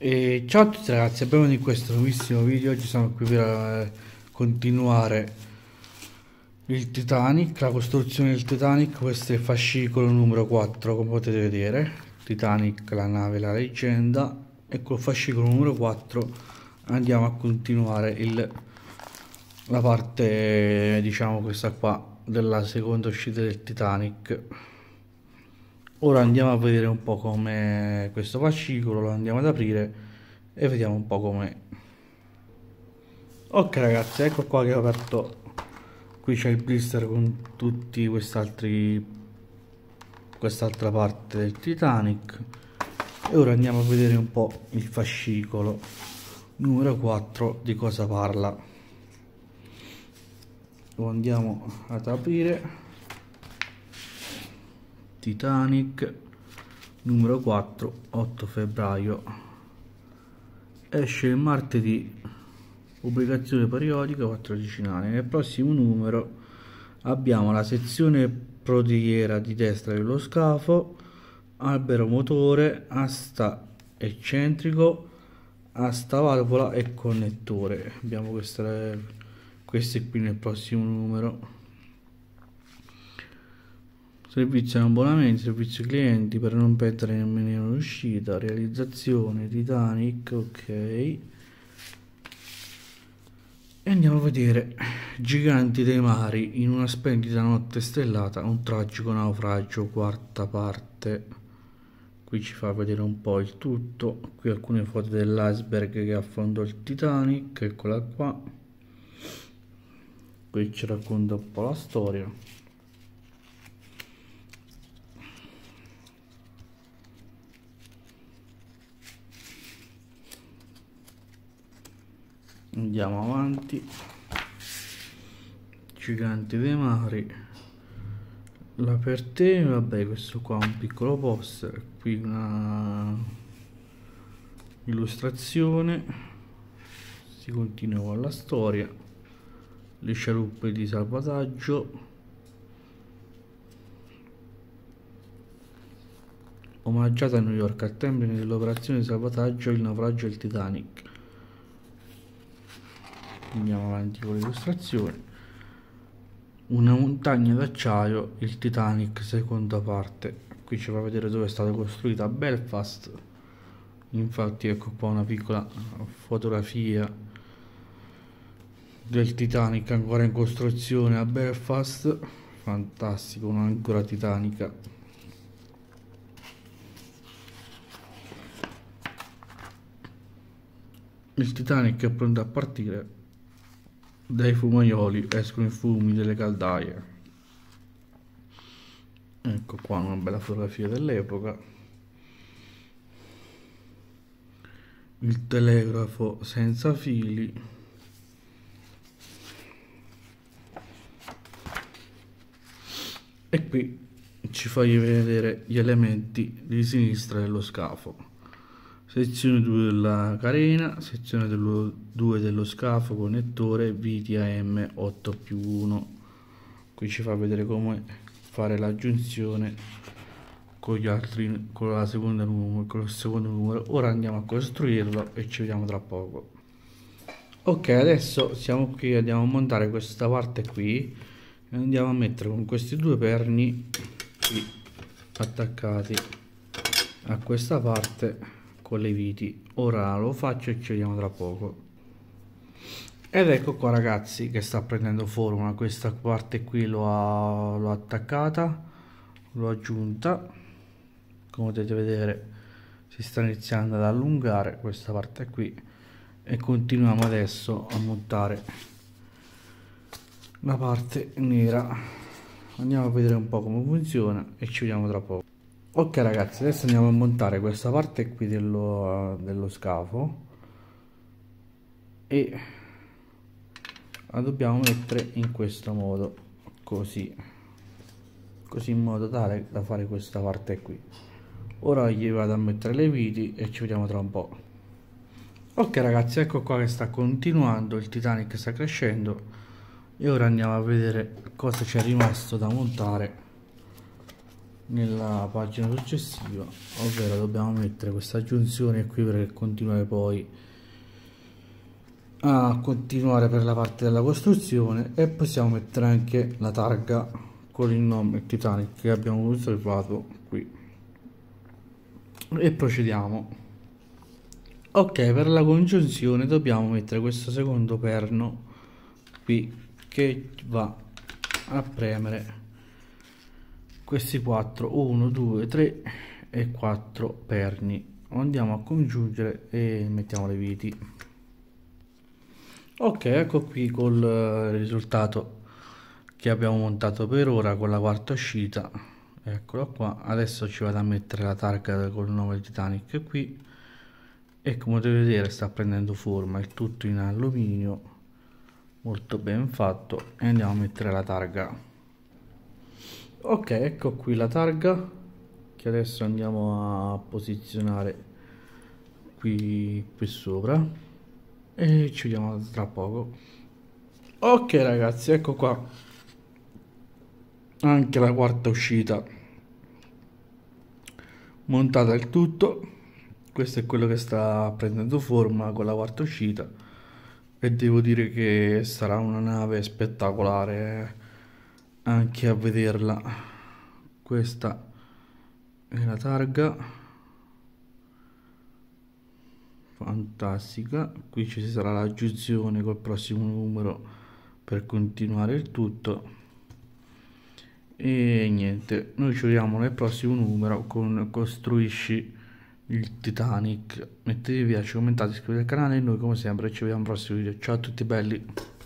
E ciao a tutti ragazzi, benvenuti in questo nuovissimo video, oggi siamo qui per eh, continuare il Titanic, la costruzione del Titanic, questo è il fascicolo numero 4 come potete vedere, Titanic, la nave, la leggenda e col fascicolo numero 4 andiamo a continuare il, la parte, diciamo questa qua, della seconda uscita del Titanic ora andiamo a vedere un po' come questo fascicolo lo andiamo ad aprire e vediamo un po' com'è ok ragazzi ecco qua che ho aperto qui c'è il blister con tutti questi altri... quest'altra parte del Titanic e ora andiamo a vedere un po' il fascicolo numero 4 di cosa parla lo andiamo ad aprire Titanic numero 4 8 febbraio esce il martedì pubblicazione periodica quattrodecinale nel prossimo numero abbiamo la sezione prodigliera di destra dello scafo albero motore asta eccentrico asta valvola e connettore abbiamo queste, queste qui nel prossimo numero servizio abbonamenti, servizio clienti per non perdere nemmeno l'uscita, realizzazione, Titanic, ok. E andiamo a vedere Giganti dei mari, in una splendida notte stellata, un tragico naufragio, quarta parte. Qui ci fa vedere un po' il tutto, qui alcune foto dell'iceberg che affondò il Titanic, eccola qua. Qui ci racconta un po' la storia. andiamo avanti gigante dei mari la per te vabbè questo qua è un piccolo poster qui una illustrazione si continua con la storia le scialuppe di salvataggio omaggiata a New York al termine dell'operazione di salvataggio il naufragio del Titanic andiamo avanti con l'illustrazione una montagna d'acciaio il Titanic seconda parte qui ci fa vedere dove è stata costruita Belfast infatti ecco qua una piccola fotografia del Titanic ancora in costruzione a Belfast fantastico un'ancora titanica il Titanic è pronto a partire dai fumaioli escono i fumi delle caldaie ecco qua una bella fotografia dell'epoca il telegrafo senza fili e qui ci fai vedere gli elementi di sinistra dello scafo sezione 2 della carena, sezione 2 dello scafo, connettore VTAM 8 più 1. Qui ci fa vedere come fare la giunzione con gli altri, con, la seconda numero, con il secondo numero. Ora andiamo a costruirlo e ci vediamo tra poco. Ok, adesso siamo qui, andiamo a montare questa parte qui e andiamo a mettere con questi due perni qui attaccati a questa parte con le viti. Ora lo faccio e ci vediamo tra poco. Ed ecco qua ragazzi che sta prendendo forma, questa parte qui l'ho attaccata, l'ho aggiunta, come potete vedere si sta iniziando ad allungare questa parte qui e continuiamo adesso a montare la parte nera andiamo a vedere un po' come funziona e ci vediamo tra poco ok ragazzi adesso andiamo a montare questa parte qui dello, dello scafo e la dobbiamo mettere in questo modo così così in modo tale da fare questa parte qui ora gli vado a mettere le viti e ci vediamo tra un po' ok ragazzi ecco qua che sta continuando il Titanic sta crescendo e ora andiamo a vedere cosa ci è rimasto da montare nella pagina successiva ovvero dobbiamo mettere questa aggiunzione qui per continuare poi a continuare per la parte della costruzione e possiamo mettere anche la targa con il nome Titanic che abbiamo conservato qui e procediamo ok per la congiunzione dobbiamo mettere questo secondo perno qui che va a premere questi 4 1 2 3 e 4 perni andiamo a congiungere e mettiamo le viti ok ecco qui col eh, risultato che abbiamo montato per ora con la quarta uscita eccolo qua adesso ci vado a mettere la targa col nome Titanic qui e come potete vedere sta prendendo forma il tutto in alluminio molto ben fatto e andiamo a mettere la targa ok ecco qui la targa che adesso andiamo a posizionare qui, qui sopra e ci vediamo tra poco ok ragazzi ecco qua anche la quarta uscita montata il tutto questo è quello che sta prendendo forma con la quarta uscita e devo dire che sarà una nave spettacolare eh anche a vederla questa è la targa fantastica qui ci sarà l'aggiunzione col prossimo numero per continuare il tutto e niente noi ci vediamo nel prossimo numero con costruisci il Titanic mettete mi piace commentate iscrivetevi al canale e noi come sempre ci vediamo al prossimo video ciao a tutti belli